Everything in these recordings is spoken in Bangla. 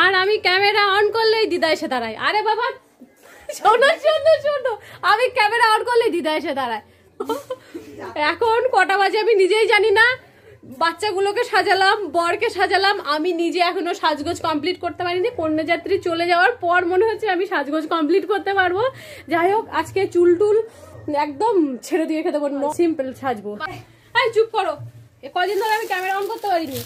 আর আমি ক্যামেরা অন করলেই দিদা এসে দাঁড়ায় আরে বাবা শোনো শোনো শোনো আমি ক্যামেরা অন করলেই দিদা এসে দাঁড়ায় এখন কটা বাজে আমি নিজেই জানি না বাচ্চাগুলোকে সাজালাম বরকে সাজালাম আমি নিজে এখনো সাজগোজ কমপ্লিট করতে পারিনি কন্যাযাত্রী চলে যাওয়ার পর মনে হচ্ছে আমি সাজগোজ কমপ্লিট করতে পারবো যাই হোক আজকে চুল টুল একদম ছেড়ে দিয়ে খেতে পারবো সিম্পল সাজবো চুপ করো কদিন ধরে আমি ক্যামেরা অন করতে পারিনি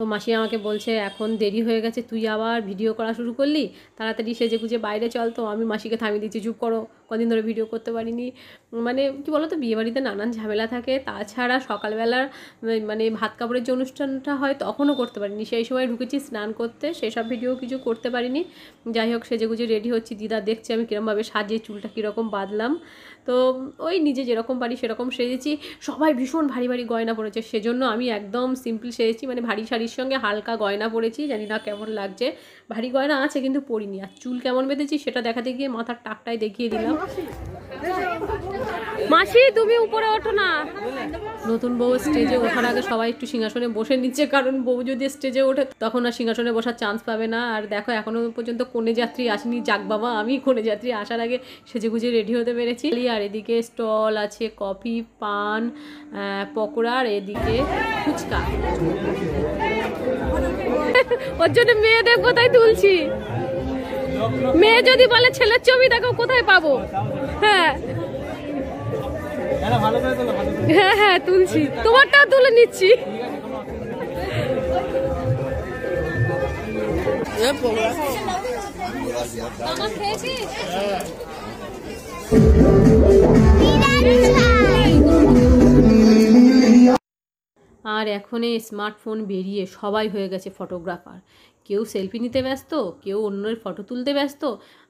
তো মাসি আমাকে বলছে এখন দেরি হয়ে গেছে তুই আবার ভিডিও করা শুরু করলি তাড়াতাড়ি সেজে গুজে বাইরে চল তো আমি মাসিকে থামিয়ে দিচ্ছি চুপ করো কদিন ধরে ভিডিও করতে পারিনি মানে কি বলো তো বিয়েবাড়িতে নানান ঝামেলা থাকে তাছাড়া সকালবেলার মানে ভাত কাপড়ের যে অনুষ্ঠানটা হয় তখনও করতে পারিনি সেই সময় ঢুকেছি স্নান করতে সেসব ভিডিও কিছু করতে পারিনি যাই হোক সেজে গুজে রেডি হচ্ছি দিদা দেখছে আমি কীরমভাবে সাজিয়ে চুলটা কীরকম বাঁধলাম তো ওই নিজে যেরকম পারি সেরকম সেজেছি সবাই ভীষণ ভারী ভারী গয়না পড়েছে সেজন্য আমি একদম সিম্পল সেজেছি মানে ভারী শাড়ি শাড়ির সঙ্গে হালকা গয়না পরেছি জানি না কেমন লাগছে ভারী গয়না আছে কিন্তু পরিনি আর চুল কেমন বেঁধেছি সেটা দেখাতে গিয়ে মাথার টাকটাই দেখিয়ে দিলাম মাসি তুমি উপরে ওঠো না নতুন বউ স্টেজে ওঠার আগে সবাই একটু সিংহাসনে বসে নিচ্ছে কারণ বউ যদি স্টেজে ওঠে তখন আর সিংহাসনে বসার চান্স পাবে না আর দেখো এখনো পর্যন্ত কোনে যাত্রী আসেনি যাক বাবা আমি কোনে যাত্রী আসার আগে সেজেগুজে রেডি হতে পেরেছি আর এদিকে স্টল আছে কফি পান পকোড়া আর এদিকে ফুচকা ওর জন্য মেয়েদের কোথায় তুলছি মেয়ে যদি বলে ছেলের ছবি দেখো কোথায় পাবো হ্যাঁ হ্যাঁ হ্যাঁ তুলছি তোমারটা তুলে নিচ্ছি খেয়েছিস হ্যাঁ। আর এখন এই স্মার্টফোন বেরিয়ে সবাই হয়ে গেছে ফটোগ্রাফার কেউ সেলফি নিতে ব্যস্ত কেউ অন্যের ফটো তুলতে ব্যস্ত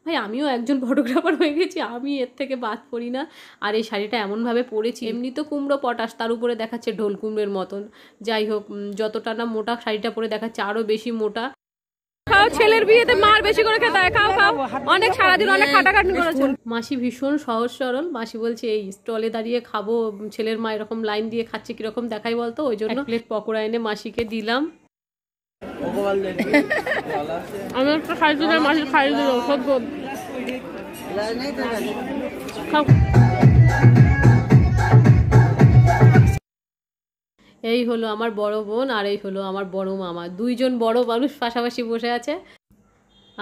ভাই আমিও একজন ফটোগ্রাফার হয়ে গেছি আমি এর থেকে বাদ পড়ি না আর এই শাড়িটা এমনভাবে পরেছি এমনি তো কুমড়ো পটাশ তার উপরে দেখাচ্ছে ঢোল কুমড়োর মতন যাই হোক যতটা না মোটা শাড়িটা পরে দেখাচ্ছে আরও বেশি মোটা ছেলের বিয়েতে মার বেশি করে খেতে হয় খাও খাও অনেক সারাদিন অনেক খাটাখাটনি করেছে মাসি ভীষণ সহজ সরল মাসি বলছে এই স্টলে দাঁড়িয়ে খাবো ছেলের মা এরকম লাইন দিয়ে খাচ্ছে কিরকম দেখাই বলতো ওই জন্য প্লেট পকোড়া এনে মাসিকে দিলাম আমি একটা খাই দিলাম মাসি খাই দিল সব খাও এই হলো আমার বড় বোন আর এই হলো আমার বড় মামা দুইজন বড় মানুষ পাশাপাশি বসে আছে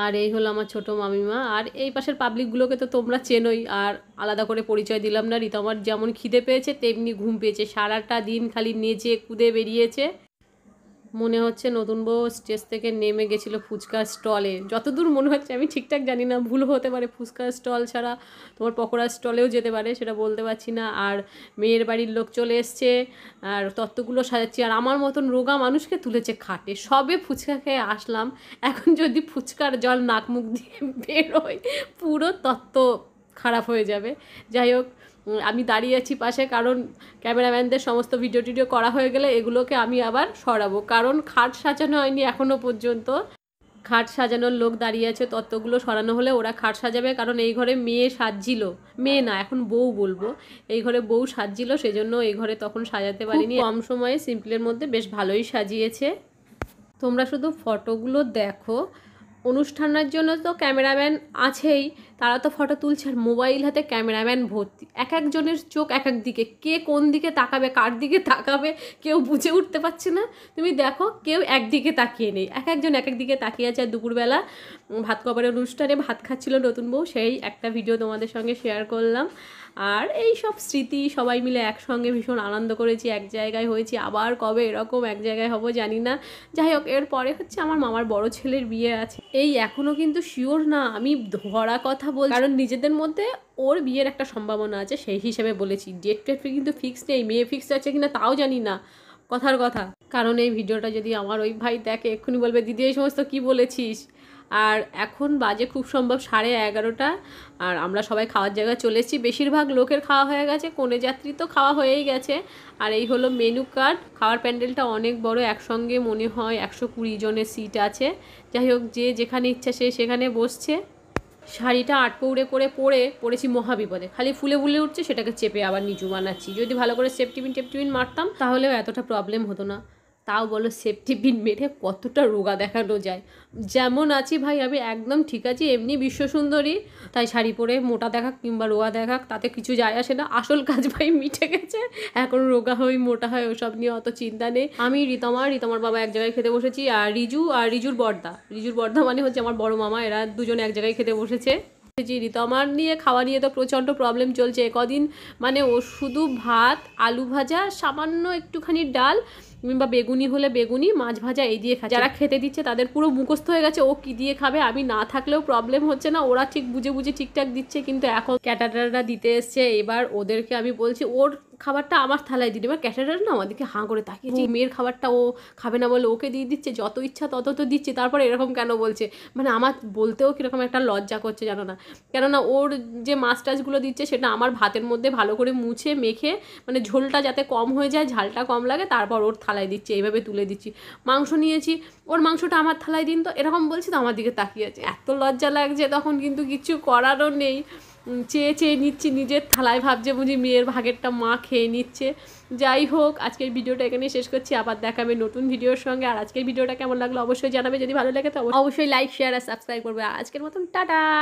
আর এই হলো আমার ছোট মামিমা আর এই পাশের পাবলিকগুলোকে তো তোমরা চেনোই আর আলাদা করে পরিচয় দিলাম না রিতমার যেমন খিদে পেয়েছে তেমনি ঘুম পেয়েছে সারাটা দিন খালি নেচে কুদে বেরিয়েছে মনে হচ্ছে নতুন বউ স্টেজ থেকে নেমে গেছিলো ফুচকা স্টলে যতদূর মনে হচ্ছে আমি ঠিকঠাক জানি না ভুল হতে পারে ফুচকা স্টল ছাড়া তোমার পকোড়া স্টলেও যেতে পারে সেটা বলতে পারছি না আর মেয়ের বাড়ির লোক চলে এসছে আর তত্ত্বগুলো সাজাচ্ছি আর আমার মতন রোগা মানুষকে তুলেছে খাটে সবে ফুচকা খেয়ে আসলাম এখন যদি ফুচকার জল নাক মুখ দিয়ে বেরোয় পুরো তত্ত্ব খারাপ হয়ে যাবে যাই হোক আমি দাঁড়িয়ে আছি পাশে কারণ ক্যামেরাম্যানদের সমস্ত ভিডিও টিডিও করা হয়ে গেলে এগুলোকে আমি আবার সরাবো কারণ খাট সাজানো হয়নি এখনও পর্যন্ত খাট সাজানোর লোক দাঁড়িয়ে আছে তত্ত্বগুলো সরানো হলে ওরা খাট সাজাবে কারণ এই ঘরে মেয়ে সাজছিল মেয়ে না এখন বউ বলবো এই ঘরে বউ সাজছিল সেজন্য এই ঘরে তখন সাজাতে পারিনি কম সময়ে সিম্পলের মধ্যে বেশ ভালোই সাজিয়েছে তোমরা শুধু ফটোগুলো দেখো অনুষ্ঠানের জন্য তো ক্যামেরাম্যান আছেই তারা তো ফটো তুলছে আর মোবাইল হাতে ক্যামেরাম্যান ভর্তি এক একজনের চোখ এক এক দিকে কে কোন দিকে তাকাবে কার দিকে তাকাবে কেউ বুঝে উঠতে পারছে না তুমি দেখো কেউ একদিকে তাকিয়ে নেই এক একজন এক এক দিকে তাকিয়ে আছে আর দুপুরবেলা ভাত কবারের অনুষ্ঠানে ভাত খাচ্ছিল নতুন বউ সেই একটা ভিডিও তোমাদের সঙ্গে শেয়ার করলাম আর এই সব স্মৃতি সবাই মিলে একসঙ্গে ভীষণ আনন্দ করেছি এক জায়গায় হয়েছি আবার কবে এরকম এক জায়গায় হবো জানি না যাই হোক এরপরে হচ্ছে আমার মামার বড় ছেলের বিয়ে আছে এই এখনও কিন্তু শিওর না আমি ধরা কথা বল কারণ নিজেদের মধ্যে ওর বিয়ের একটা সম্ভাবনা আছে সেই হিসেবে বলেছি ডেট টেট কিন্তু ফিক্স নেই মেয়ে ফিক্সড আছে কিনা তাও জানি না কথার কথা কারণ এই ভিডিওটা যদি আমার ওই ভাই দেখে এক্ষুনি বলবে দিদি এই সমস্ত কি বলেছিস আর এখন বাজে খুব সম্ভব সাড়ে এগারোটা আর আমরা সবাই খাওয়ার জায়গায় চলে এসেছি বেশিরভাগ লোকের খাওয়া হয়ে গেছে কনে যাত্রী তো খাওয়া হয়েই গেছে আর এই হলো মেনু কার্ড খাওয়ার প্যান্ডেলটা অনেক বড় একসঙ্গে মনে হয় একশো কুড়ি জনের সিট আছে যাই হোক যে যেখানে ইচ্ছা সে সেখানে বসছে শাড়িটা আটপৌড়ে করে পরে পরেছি মহাবিপদে খালি ফুলে ফুলে উঠছে সেটাকে চেপে আবার নিচু বানাচ্ছি যদি ভালো করে সেফটিপিন টেপটিপিন মারতাম তাহলেও এতটা প্রবলেম হতো না তাও বলো সেফটি পিন মেরে কতটা রোগা দেখানো যায় যেমন আছি ভাই আমি একদম ঠিক আছি এমনি বিশ্ব সুন্দরী তাই শাড়ি পরে মোটা দেখাক কিংবা রোগা দেখাক তাতে কিছু যায় আসে না আসল কাজ ভাই মিটে গেছে এখন রোগা হয় মোটা হয় ওসব নিয়ে অত চিন্তা নেই আমি রিতমা রিতমার বাবা এক জায়গায় খেতে বসেছি আর রিজু আর রিজুর বর্দা রিজুর বর্দা মানে হচ্ছে আমার বড় মামা এরা দুজন এক জায়গায় খেতে বসেছে জি রিতমার নিয়ে খাওয়া নিয়ে তো প্রচণ্ড প্রবলেম চলছে কদিন মানে ও শুধু ভাত আলু ভাজা সামান্য একটুখানি ডাল কিংবা বেগুনি হলে বেগুনি মাছ ভাজা এই দিয়ে খাচ্ছে যারা খেতে দিচ্ছে তাদের পুরো মুখস্থ হয়ে গেছে ও কি দিয়ে খাবে আমি না থাকলেও প্রবলেম হচ্ছে না ওরা ঠিক বুঝে বুঝে ঠিকঠাক দিচ্ছে কিন্তু এখন ক্যাটাটারা দিতে এসছে এবার ওদেরকে আমি বলছি ওর খাবারটা আমার থালায় দিন এবার ক্যাটারার না আমাদেরকে হাঁ করে তাকিয়েছি মেয়ের খাবারটা ও খাবে না বলে ওকে দিয়ে দিচ্ছে যত ইচ্ছা তত তো দিচ্ছে তারপর এরকম কেন বলছে মানে আমার বলতেও কীরকম একটা লজ্জা করছে জানো না কেননা ওর যে মাছ টাছগুলো দিচ্ছে সেটা আমার ভাতের মধ্যে ভালো করে মুছে মেখে মানে ঝোলটা যাতে কম হয়ে যায় ঝালটা কম লাগে তারপর ওর থালা থালায় দিচ্ছি এইভাবে তুলে দিচ্ছি মাংস নিয়েছি ওর মাংসটা আমার থালায় দিন তো এরকম বলছি তো আমার দিকে তাকিয়ে আছে এত লজ্জা লাগছে তখন কিন্তু কিছু করারও নেই চেয়ে চেয়ে নিচ্ছি নিজের থালায় ভাবছে বুঝি মেয়ের ভাগেরটা মা খেয়ে নিচ্ছে যাই হোক আজকের ভিডিওটা এখানে শেষ করছি আবার দেখাবে নতুন ভিডিওর সঙ্গে আর আজকের ভিডিওটা কেমন লাগলো অবশ্যই জানাবে যদি ভালো লাগে তো অবশ্যই লাইক শেয়ার আর সাবস্ক্রাইব করবে আজকের মতন টাটা